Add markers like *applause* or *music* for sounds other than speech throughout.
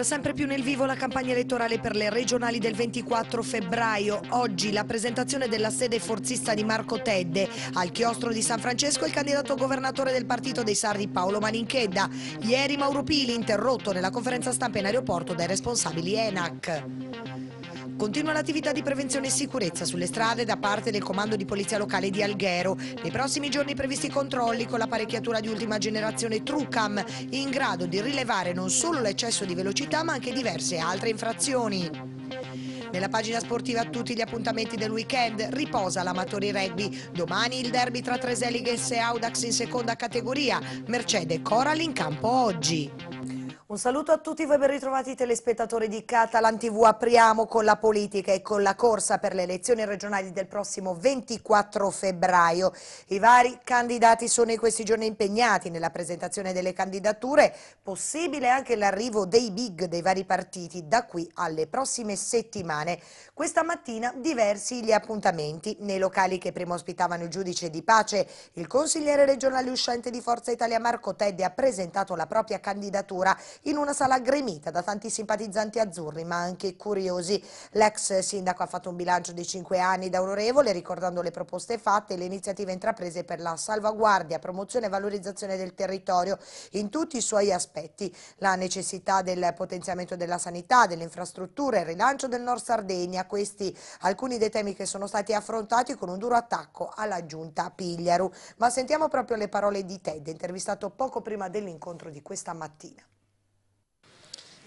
entra sempre più nel vivo la campagna elettorale per le regionali del 24 febbraio. Oggi la presentazione della sede forzista di Marco Tedde. Al chiostro di San Francesco il candidato governatore del partito dei Sardi Paolo Malinchedda. Ieri Mauro Pili interrotto nella conferenza stampa in aeroporto dai responsabili ENAC. Continua l'attività di prevenzione e sicurezza sulle strade da parte del Comando di Polizia Locale di Alghero. Nei prossimi giorni previsti controlli con l'apparecchiatura di ultima generazione Trucam, in grado di rilevare non solo l'eccesso di velocità ma anche diverse altre infrazioni. Nella pagina sportiva tutti gli appuntamenti del weekend riposa l'amatori rugby. Domani il derby tra Treseliges e Audax in seconda categoria. Mercede Coral in campo oggi. Un saluto a tutti voi ben ritrovati telespettatori di Catalan TV. Apriamo con la politica e con la corsa per le elezioni regionali del prossimo 24 febbraio. I vari candidati sono in questi giorni impegnati nella presentazione delle candidature, possibile anche l'arrivo dei big dei vari partiti da qui alle prossime settimane. Questa mattina diversi gli appuntamenti nei locali che prima ospitavano il giudice di pace. Il consigliere regionale uscente di Forza Italia Marco Tedde ha presentato la propria candidatura in una sala gremita da tanti simpatizzanti azzurri ma anche curiosi. L'ex sindaco ha fatto un bilancio di cinque anni da onorevole ricordando le proposte fatte e le iniziative intraprese per la salvaguardia, promozione e valorizzazione del territorio in tutti i suoi aspetti. La necessità del potenziamento della sanità, delle infrastrutture, il rilancio del Nord Sardegna, questi alcuni dei temi che sono stati affrontati con un duro attacco alla giunta Pigliaru. Ma sentiamo proprio le parole di Ted, intervistato poco prima dell'incontro di questa mattina.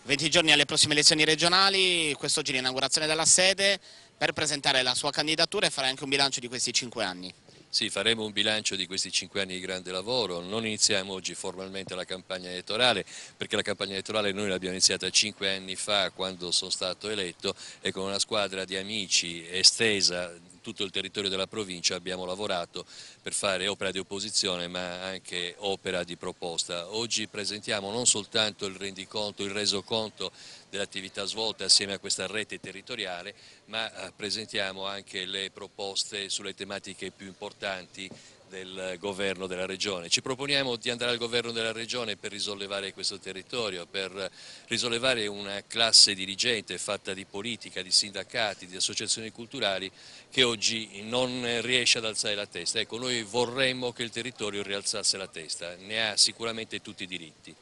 20 giorni alle prossime elezioni regionali, quest'oggi l'inaugurazione della sede per presentare la sua candidatura e fare anche un bilancio di questi 5 anni. Sì, faremo un bilancio di questi cinque anni di grande lavoro, non iniziamo oggi formalmente la campagna elettorale perché la campagna elettorale noi l'abbiamo iniziata cinque anni fa quando sono stato eletto e con una squadra di amici estesa tutto il territorio della provincia abbiamo lavorato per fare opera di opposizione ma anche opera di proposta. Oggi presentiamo non soltanto il rendiconto, il resoconto dell'attività svolta assieme a questa rete territoriale ma eh, presentiamo anche le proposte sulle tematiche più importanti del governo della regione. Ci proponiamo di andare al governo della regione per risollevare questo territorio, per risollevare una classe dirigente fatta di politica, di sindacati, di associazioni culturali che oggi non riesce ad alzare la testa. Ecco, noi vorremmo che il territorio rialzasse la testa, ne ha sicuramente tutti i diritti.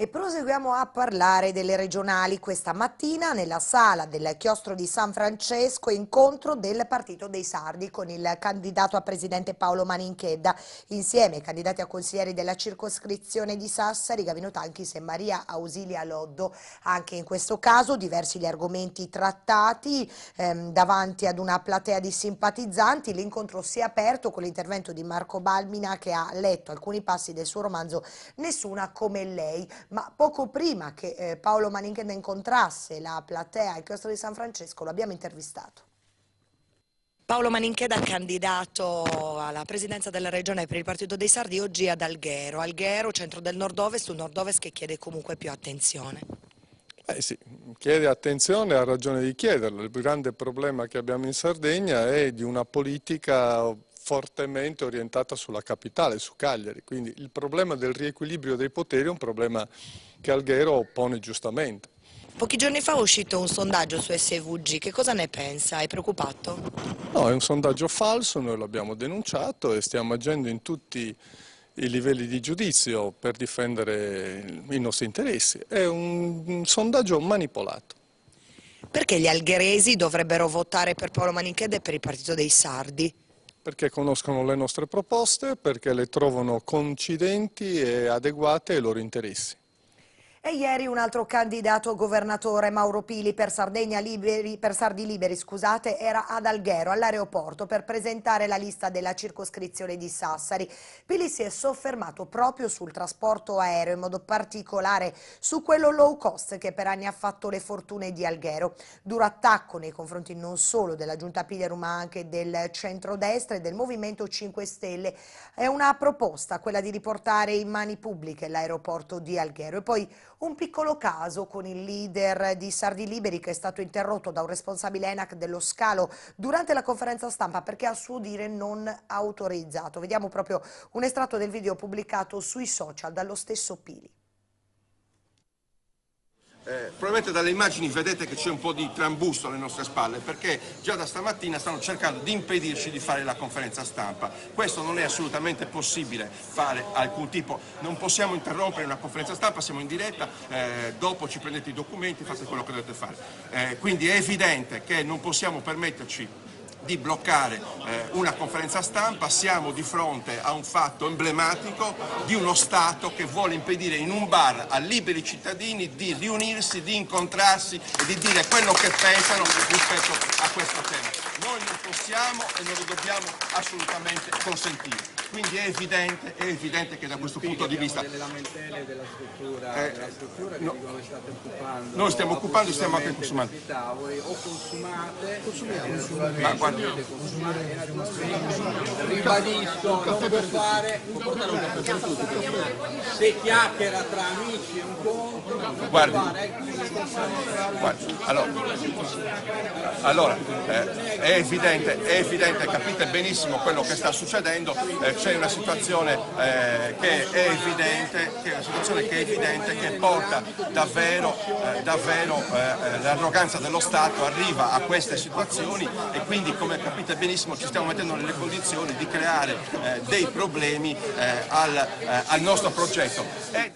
E proseguiamo a parlare delle regionali questa mattina nella sala del chiostro di San Francesco, incontro del Partito dei Sardi con il candidato a presidente Paolo Maninchedda. Insieme ai candidati a consiglieri della circoscrizione di Sassari, Gavino Tanchis e Maria Ausilia Loddo. Anche in questo caso diversi gli argomenti trattati ehm, davanti ad una platea di simpatizzanti. L'incontro si è aperto con l'intervento di Marco Balmina che ha letto alcuni passi del suo romanzo Nessuna come lei ma poco prima che eh, Paolo Manichenda incontrasse la platea al chiostro di San Francesco lo abbiamo intervistato. Paolo Manincheda, candidato alla presidenza della regione per il partito dei Sardi, oggi ad Alghero. Alghero, centro del nord-ovest, un nord-ovest che chiede comunque più attenzione. Eh sì, chiede attenzione, ha ragione di chiederlo. Il grande problema che abbiamo in Sardegna è di una politica fortemente orientata sulla capitale, su Cagliari. Quindi il problema del riequilibrio dei poteri è un problema che Alghero pone giustamente. Pochi giorni fa è uscito un sondaggio su SVG, che cosa ne pensa? È preoccupato? No, è un sondaggio falso, noi l'abbiamo denunciato e stiamo agendo in tutti i livelli di giudizio per difendere i nostri interessi. È un sondaggio manipolato. Perché gli algheresi dovrebbero votare per Paolo Manichede e per il partito dei Sardi? perché conoscono le nostre proposte, perché le trovano coincidenti e adeguate ai loro interessi. E ieri un altro candidato governatore, Mauro Pili, per, Liberi, per Sardi Liberi scusate, era ad Alghero, all'aeroporto, per presentare la lista della circoscrizione di Sassari. Pili si è soffermato proprio sul trasporto aereo, in modo particolare su quello low cost che per anni ha fatto le fortune di Alghero. Duro attacco nei confronti non solo della giunta Pideru ma anche del centrodestra e del Movimento 5 Stelle. È una proposta quella di riportare in mani pubbliche l'aeroporto di Alghero e poi un piccolo caso con il leader di Sardi Liberi che è stato interrotto da un responsabile ENAC dello scalo durante la conferenza stampa perché a suo dire non autorizzato. Vediamo proprio un estratto del video pubblicato sui social dallo stesso Pili. Eh, probabilmente dalle immagini vedete che c'è un po' di trambusto alle nostre spalle perché già da stamattina stanno cercando di impedirci di fare la conferenza stampa. Questo non è assolutamente possibile fare alcun tipo, non possiamo interrompere una conferenza stampa, siamo in diretta, eh, dopo ci prendete i documenti, fate quello che dovete fare. Eh, quindi è evidente che non possiamo permetterci di bloccare eh, una conferenza stampa, siamo di fronte a un fatto emblematico di uno Stato che vuole impedire in un bar a liberi cittadini di riunirsi, di incontrarsi e di dire quello che pensano rispetto a questo tema. Noi non possiamo e non lo dobbiamo assolutamente consentire. Quindi è evidente, è evidente che da questo punto di vista... delle lamentele della struttura, eh, della struttura che no, dicono state occupando. Noi stiamo occupando, e stiamo anche consumando. Tavoli, o consumate, eh, consumate, consumate, eh, ma guardi, ribadisco, non per fare, se chiacchiera tra amici un conto, eh, guardi allora, allora eh, è, evidente, è evidente, capite benissimo quello che sta succedendo. Eh, c'è una situazione eh, che è evidente, che è una situazione che è evidente, che porta davvero, eh, davvero eh, eh l'arroganza dello Stato arriva a queste situazioni e quindi come capite benissimo ci stiamo mettendo nelle condizioni di creare eh, dei problemi eh, al, al, nostro progetto. E...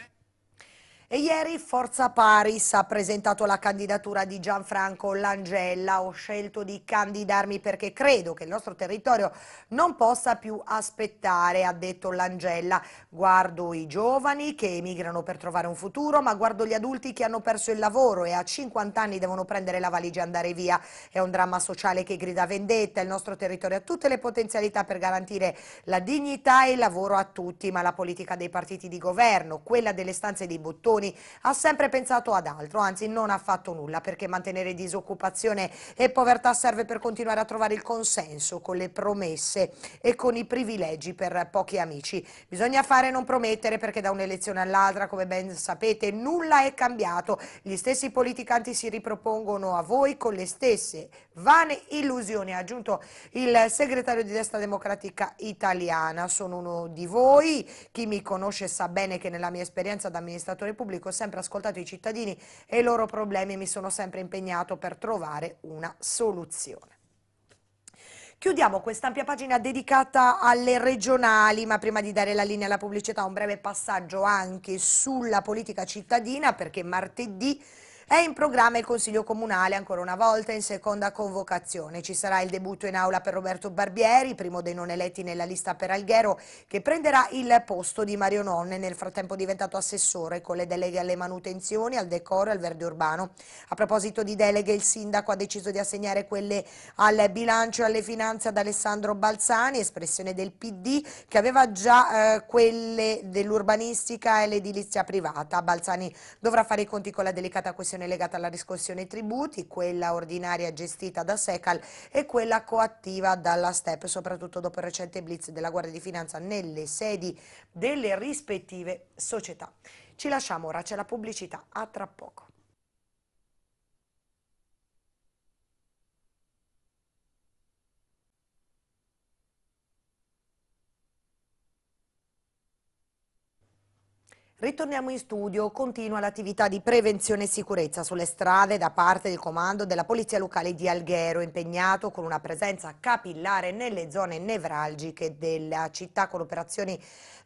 E ieri Forza Paris ha presentato la candidatura di Gianfranco Langella. Ho scelto di candidarmi perché credo che il nostro territorio non possa più aspettare, ha detto Langella. Guardo i giovani che emigrano per trovare un futuro, ma guardo gli adulti che hanno perso il lavoro e a 50 anni devono prendere la valigia e andare via. È un dramma sociale che grida vendetta. Il nostro territorio ha tutte le potenzialità per garantire la dignità e il lavoro a tutti, ma la politica dei partiti di governo, quella delle stanze dei bottoni, Meloni ha sempre pensato ad altro, anzi non ha fatto nulla perché mantenere disoccupazione e povertà serve per continuare a trovare il consenso con le promesse e con i privilegi per pochi amici. Bisogna fare e non promettere perché da un'elezione all'altra, come ben sapete, nulla è cambiato. Gli stessi politicanti si ripropongono a voi con le stesse vane illusioni, ha aggiunto il segretario di Destra Democratica Italiana. Sono uno di voi, chi mi conosce sa bene che nella mia esperienza da amministratore pubblico ho sempre ascoltato i cittadini e i loro problemi e mi sono sempre impegnato per trovare una soluzione. Chiudiamo questa pagina dedicata alle regionali, ma prima di dare la linea alla pubblicità un breve passaggio anche sulla politica cittadina perché martedì è in programma il Consiglio Comunale ancora una volta in seconda convocazione. Ci sarà il debutto in aula per Roberto Barbieri, primo dei non eletti nella lista per Alghero, che prenderà il posto di Mario Nonne, nel frattempo diventato assessore con le deleghe alle manutenzioni, al decoro e al verde urbano. A proposito di deleghe, il sindaco ha deciso di assegnare quelle al bilancio e alle finanze ad Alessandro Balzani, espressione del PD, che aveva già eh, quelle dell'urbanistica e l'edilizia privata. Balzani dovrà fare i conti con la delicata questione gestione legata alla riscossione tributi, quella ordinaria gestita da Secal e quella coattiva dalla STEP, soprattutto dopo il recente blitz della Guardia di Finanza nelle sedi delle rispettive società. Ci lasciamo ora, c'è la pubblicità, a tra poco. Ritorniamo in studio, continua l'attività di prevenzione e sicurezza sulle strade da parte del comando della Polizia Locale di Alghero, impegnato con una presenza capillare nelle zone nevralgiche della città con operazioni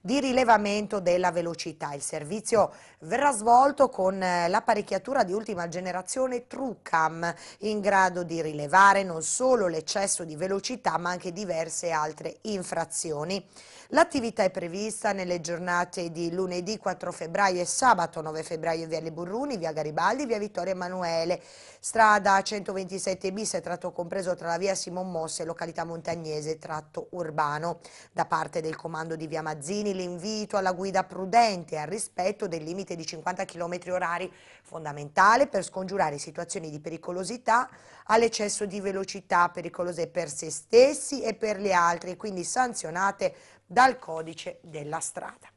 di rilevamento della velocità. Il servizio verrà svolto con eh, l'apparecchiatura di ultima generazione Trucam, in grado di rilevare non solo l'eccesso di velocità ma anche diverse altre infrazioni. L'attività è prevista nelle giornate di lunedì 4 4 febbraio e sabato 9 febbraio Via Le Burruni, Via Garibaldi, Via Vittorio Emanuele, strada 127 bis, tratto compreso tra la Via Simon Mosse e località Montagnese, tratto urbano. Da parte del comando di Via Mazzini l'invito alla guida prudente e al rispetto del limite di 50 km orari, fondamentale per scongiurare situazioni di pericolosità all'eccesso di velocità pericolose per se stessi e per gli altri, quindi sanzionate dal codice della strada.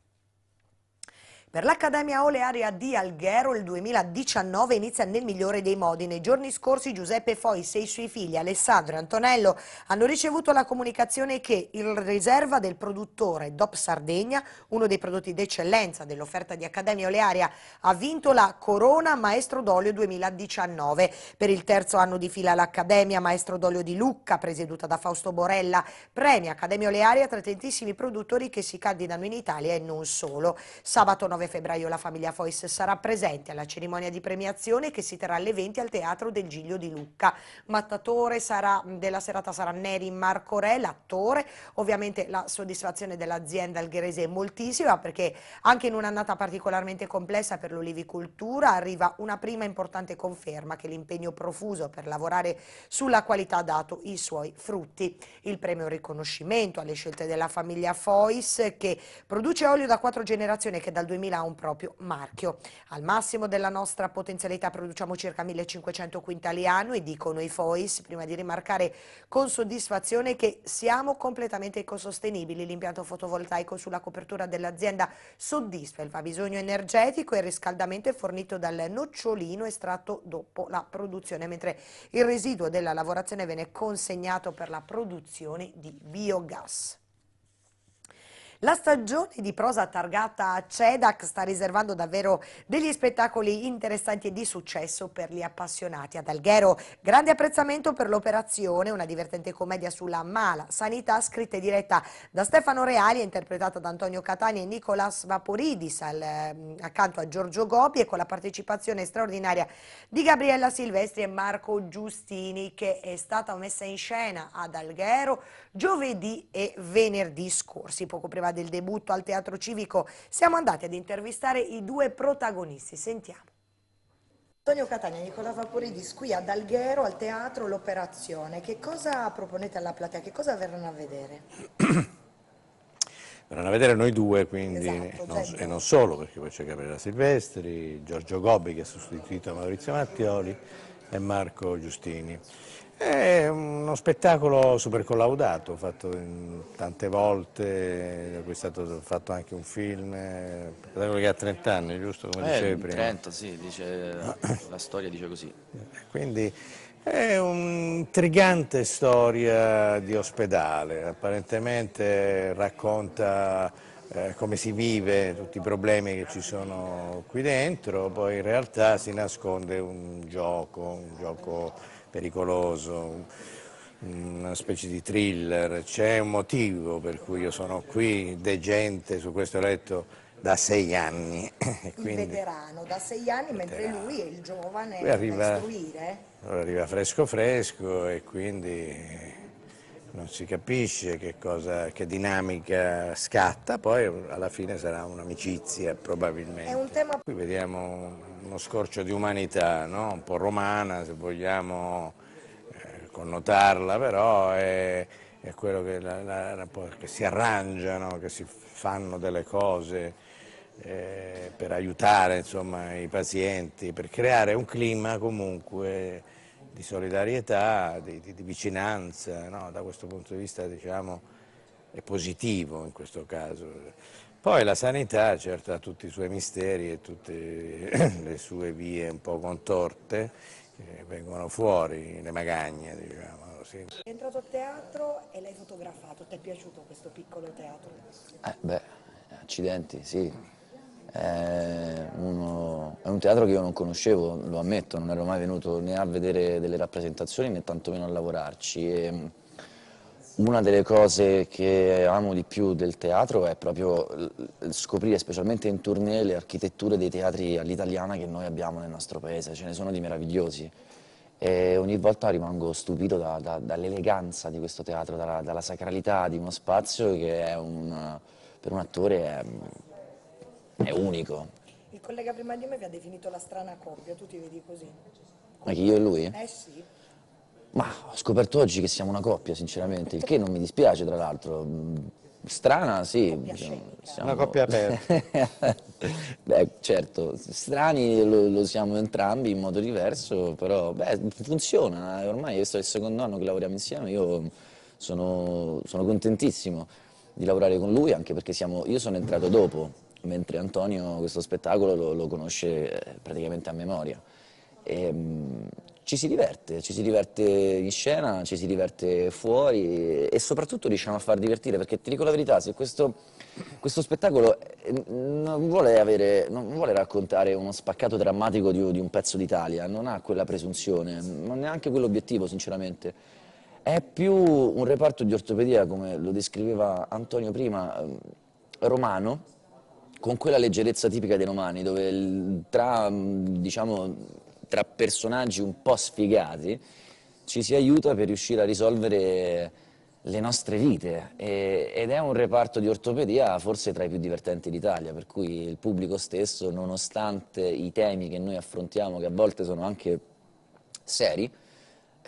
Per l'Accademia Olearia di Alghero il 2019 inizia nel migliore dei modi. Nei giorni scorsi Giuseppe Fois e i suoi figli Alessandro e Antonello hanno ricevuto la comunicazione che il riserva del produttore DOP Sardegna, uno dei prodotti d'eccellenza dell'offerta di Accademia Olearia, ha vinto la Corona Maestro d'Olio 2019. Per il terzo anno di fila l'Accademia Maestro d'Olio di Lucca, presieduta da Fausto Borella, premia Accademia Olearia tra i tantissimi produttori che si candidano in Italia e non solo. Sabato 9 19 febbraio la famiglia Fois sarà presente alla cerimonia di premiazione che si terrà alle 20 al Teatro del Giglio di Lucca. Mattatore sarà, mm, della serata sarà Neri Marco Re, l'attore. Ovviamente la soddisfazione dell'azienda algherese è moltissima perché anche in un'annata particolarmente complessa per l'olivicoltura arriva una prima importante conferma che l'impegno profuso per lavorare sulla qualità ha dato i suoi frutti. Il premio riconoscimento alle scelte della famiglia Fois che produce olio da quattro generazioni che dal 2000 ha un proprio marchio. Al massimo della nostra potenzialità produciamo circa 1500 quintali annui, dicono i FOIS, prima di rimarcare con soddisfazione che siamo completamente ecosostenibili. L'impianto fotovoltaico sulla copertura dell'azienda soddisfa il fabbisogno energetico e il riscaldamento è fornito dal nocciolino estratto dopo la produzione, mentre il residuo della lavorazione viene consegnato per la produzione di biogas. La stagione di prosa targata a CEDAC sta riservando davvero degli spettacoli interessanti e di successo per gli appassionati. Ad Alghero grande apprezzamento per l'operazione, una divertente commedia sulla mala sanità scritta e diretta da Stefano Reali interpretata da Antonio Catani e Nicolas Vaporidis al, ehm, accanto a Giorgio Gobi e con la partecipazione straordinaria di Gabriella Silvestri e Marco Giustini che è stata messa in scena ad Alghero Giovedì e venerdì scorsi, poco prima del debutto al Teatro Civico, siamo andati ad intervistare i due protagonisti. Sentiamo. Antonio Catania, Nicola Vaporidis, qui ad Alghero, al teatro, l'operazione. Che cosa proponete alla platea? Che cosa verranno a vedere? *clears throat* verranno a vedere noi due, quindi, esatto, non, cioè e non solo, perché poi c'è Gabriella Silvestri, Giorgio Gobbi che ha sostituito Maurizio Mattioli e Marco Giustini. È uno spettacolo super collaudato, fatto tante volte, da cui è stato fatto anche un film, spettacolo eh, che ha 30 anni, giusto? Come eh, dicevi prima. 30, sì, dice, la storia dice così. Eh, quindi è un'intrigante storia di ospedale, apparentemente racconta eh, come si vive, tutti i problemi che ci sono qui dentro, poi in realtà si nasconde un gioco, un gioco pericoloso, una specie di thriller, c'è un motivo per cui io sono qui degente su questo letto da sei anni. *coughs* Il veterano, da sei anni, veterano. mentre lui è il giovane lui arriva, a istruire. Arriva fresco fresco e quindi non si capisce che, cosa, che dinamica scatta, poi alla fine sarà un'amicizia probabilmente. È un tema... Qui vediamo uno scorcio di umanità, no? un po' romana se vogliamo eh, connotarla, però è, è quello che, la, la, la, che, si arrangiano, che si fanno delle cose eh, per aiutare insomma, i pazienti, per creare un clima comunque di solidarietà, di, di, di vicinanza, no? da questo punto di vista diciamo, è positivo in questo caso. Poi la sanità certo ha tutti i suoi misteri e tutte *clears throat* le sue vie un po' contorte che eh, vengono fuori, le magagne diciamo. Sì. È entrato a teatro e l'hai fotografato, ti è piaciuto questo piccolo teatro? Eh beh, accidenti, sì è, uno, è, un teatro che io non conoscevo, lo ammetto, non ero mai venuto né a vedere delle rappresentazioni né tantomeno a lavorarci. E una delle cose che amo di più del teatro è proprio scoprire, specialmente in tournée, le architetture dei teatri all'italiana che noi abbiamo nel nostro paese, ce ne sono di meravigliosi. E ogni volta rimango stupito da, da, dall'eleganza di questo teatro, dalla, dalla, sacralità di uno spazio che un, per un attore è è unico. Il collega prima di me vi ha definito la strana coppia, tu ti vedi così? Ma che io e lui? Eh sì. Ma ho scoperto oggi che siamo una coppia, sinceramente, il che non mi dispiace tra l'altro. Strana, sì. Coppia siamo... Una coppia aperta. *laughs* beh, certo, strani lo, lo, siamo entrambi in modo diverso, però beh, funziona. Ormai questo è il secondo anno che lavoriamo insieme, io sono, sono contentissimo di lavorare con lui, anche perché siamo, io sono entrato dopo mentre Antonio questo spettacolo lo, lo conosce eh, praticamente a memoria. E, ehm, mh, ci si diverte, ci si diverte in scena, ci si diverte fuori e soprattutto riusciamo a far divertire, perché ti dico la verità, se questo, questo spettacolo eh, non vuole, avere, non vuole, raccontare uno spaccato drammatico di, di un pezzo d'Italia, non ha quella presunzione, non neanche quell'obiettivo sinceramente. È più un reparto di ortopedia, come lo descriveva Antonio prima, ehm, romano, con quella leggerezza tipica dei romani, dove tra, mm, diciamo, tra personaggi un po' sfigati ci si aiuta per riuscire a risolvere le nostre vite e, ed è un reparto di ortopedia forse tra i più divertenti d'Italia, per cui il pubblico stesso, nonostante i temi che noi affrontiamo, che a volte sono anche seri,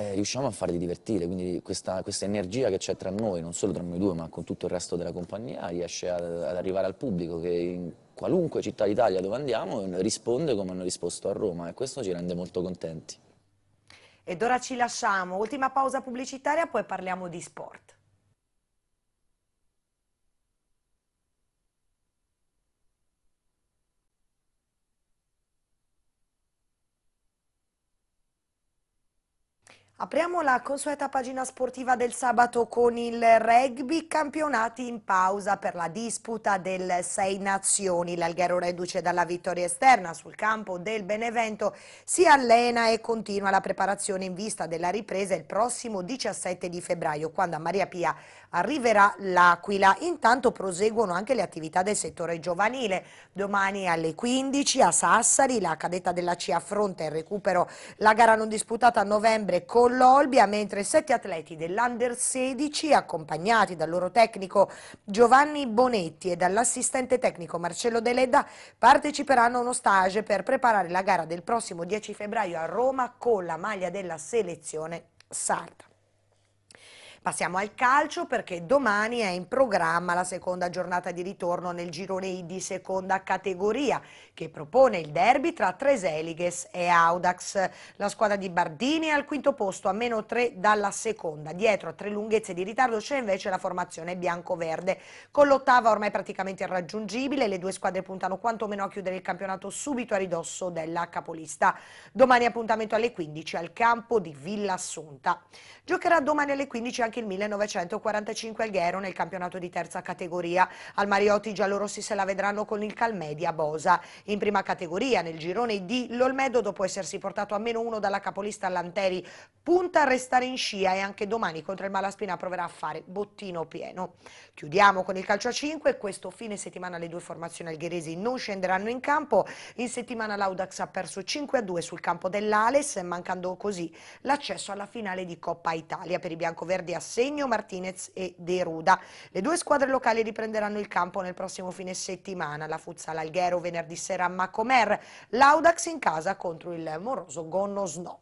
eh, riusciamo a farli divertire, quindi questa, questa energia che c'è tra noi, non solo tra noi due ma con tutto il resto della compagnia, riesce ad, ad arrivare al pubblico che in qualunque città d'Italia dove andiamo risponde come hanno risposto a Roma e questo ci rende molto contenti. Ed ora ci lasciamo, ultima pausa pubblicitaria, poi parliamo di sport. Apriamo la consueta pagina sportiva del sabato con il rugby, campionati in pausa per la disputa del Sei Nazioni. L'Alghero reduce dalla vittoria esterna sul campo del Benevento, si allena e continua la preparazione in vista della ripresa il prossimo 17 di febbraio, quando a Maria Pia arriverà l'Aquila. Intanto proseguono anche le attività del settore giovanile. Domani alle 15 a Sassari la cadetta della C affronta il recupero la gara non disputata a novembre con l'Olbia, mentre sette atleti dell'Under 16 accompagnati dal loro tecnico Giovanni Bonetti e dall'assistente tecnico Marcello Deledda parteciperanno a uno stage per preparare la gara del prossimo 10 febbraio a Roma con la maglia della selezione sarda. Passiamo al calcio perché domani è in programma la seconda giornata di ritorno nel girone di seconda categoria che propone il derby tra Treseliges e Audax. La squadra di Bardini è al quinto posto a meno 3 dalla seconda. Dietro a tre lunghezze di ritardo c'è invece la formazione bianco-verde. Con l'ottava ormai praticamente irraggiungibile le due squadre puntano quantomeno a chiudere il campionato subito a ridosso della capolista. Domani appuntamento alle 15 al campo di Villa Assunta. Giocherà domani alle 15 anche anche il 1945 Alghero nel campionato di terza categoria. Al Mariotti i giallorossi se la vedranno con il Calmedia Bosa. In prima categoria, nel girone D, l'Olmedo dopo essersi portato a meno uno dalla capolista Lanteri, punta a restare in scia e anche domani contro il Malaspina proverà a fare bottino pieno. Chiudiamo con il calcio a 5, questo fine settimana le due formazioni algheresi non scenderanno in campo, in settimana l'Audax ha perso 5 a 2 sul campo dell'Ales, mancando così l'accesso alla finale di Coppa Italia per i biancoverdi a Cassegno, Martinez e De Ruda. Le due squadre locali riprenderanno il campo nel prossimo fine settimana. La Futsal Alghero venerdì sera a Macomer, l'Audax in casa contro il moroso Gonno Snow.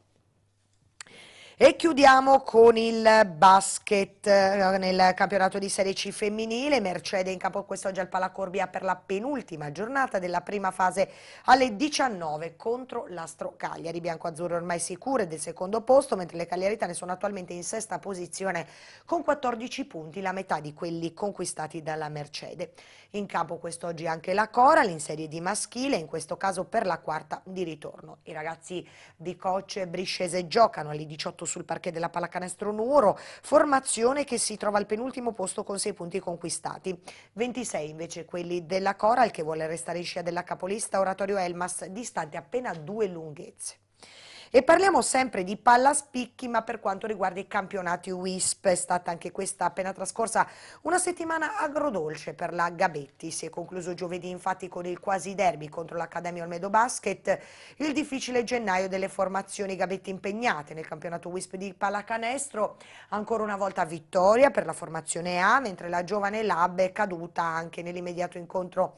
E chiudiamo con il basket eh, nel campionato di Serie C femminile. Mercedes in capo quest'oggi al Palacorbia per la penultima giornata della prima fase alle 19 contro l'Astro Cagliari. bianco Biancoazzurro ormai sicure del secondo posto, mentre le cagliaritane sono attualmente in sesta posizione con 14 punti, la metà di quelli conquistati dalla Mercedes. In campo quest'oggi anche la Coral in serie di maschile, in questo caso per la quarta di ritorno. I ragazzi di coach Briscese giocano alle 18 sul parquet della pallacanestro Nuoro, formazione che si trova al penultimo posto con 6 punti conquistati. 26 invece quelli della Coral che vuole restare in scia della capolista Oratorio Elmas, distante appena due lunghezze. E parliamo sempre di palla spicchi, ma per quanto riguarda i campionati WISP, è stata anche questa appena trascorsa una settimana agrodolce per la Gabetti. Si è concluso giovedì infatti con il quasi derby contro l'Accademia Olmedo Basket, il difficile gennaio delle formazioni Gabetti impegnate nel campionato WISP di pallacanestro, ancora una volta vittoria per la formazione A, mentre la giovane Lab è caduta anche nell'immediato incontro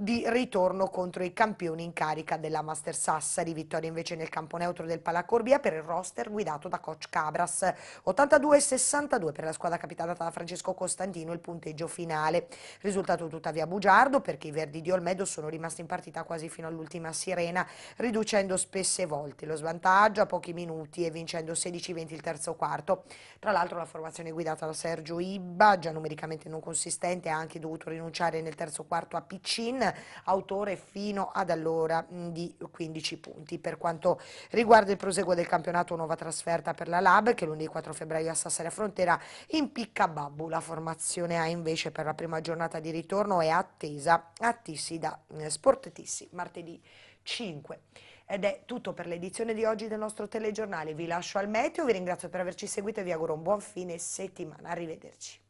di ritorno contro i campioni in carica della Master Sassari, vittoria invece nel campo neutro del Palacorbia per il roster guidato da coach Cabras, 82-62 per la squadra capitata da Francesco Costantino il punteggio finale, risultato tuttavia bugiardo perché i verdi di Olmedo sono rimasti in partita quasi fino all'ultima sirena, riducendo spesse volte lo svantaggio a pochi minuti e vincendo 16-20 il terzo quarto, tra l'altro la formazione guidata da Sergio Ibba, già numericamente non consistente, ha anche dovuto rinunciare nel terzo quarto a Piccin, autore fino ad allora mm, di 15 punti. Per quanto riguarda il proseguo del campionato, nuova trasferta per la Lab che lunedì 4 febbraio a Sassari a Frontera impicca Babbu. La formazione A invece per la prima giornata di ritorno è attesa a Tissi da mm, Sport Tissi martedì 5. Ed è tutto per l'edizione di oggi del nostro telegiornale. Vi lascio al meteo, vi ringrazio per averci seguito e vi auguro un buon fine settimana. Arrivederci.